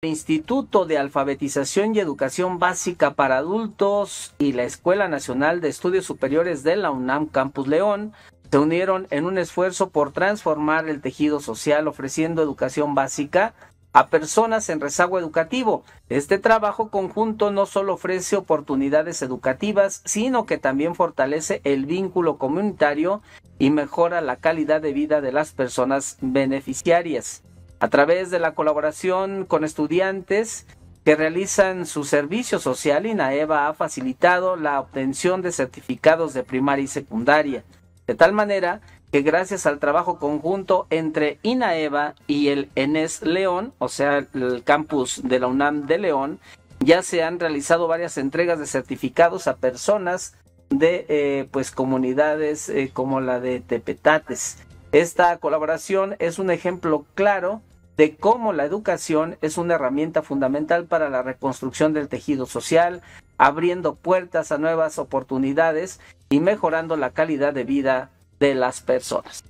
El Instituto de Alfabetización y Educación Básica para Adultos y la Escuela Nacional de Estudios Superiores de la UNAM Campus León se unieron en un esfuerzo por transformar el tejido social ofreciendo educación básica a personas en rezago educativo. Este trabajo conjunto no solo ofrece oportunidades educativas, sino que también fortalece el vínculo comunitario y mejora la calidad de vida de las personas beneficiarias a través de la colaboración con estudiantes que realizan su servicio social, INAEVA ha facilitado la obtención de certificados de primaria y secundaria, de tal manera que gracias al trabajo conjunto entre INAEVA y el ENES León, o sea, el campus de la UNAM de León, ya se han realizado varias entregas de certificados a personas de eh, pues comunidades eh, como la de Tepetates. Esta colaboración es un ejemplo claro de cómo la educación es una herramienta fundamental para la reconstrucción del tejido social, abriendo puertas a nuevas oportunidades y mejorando la calidad de vida de las personas.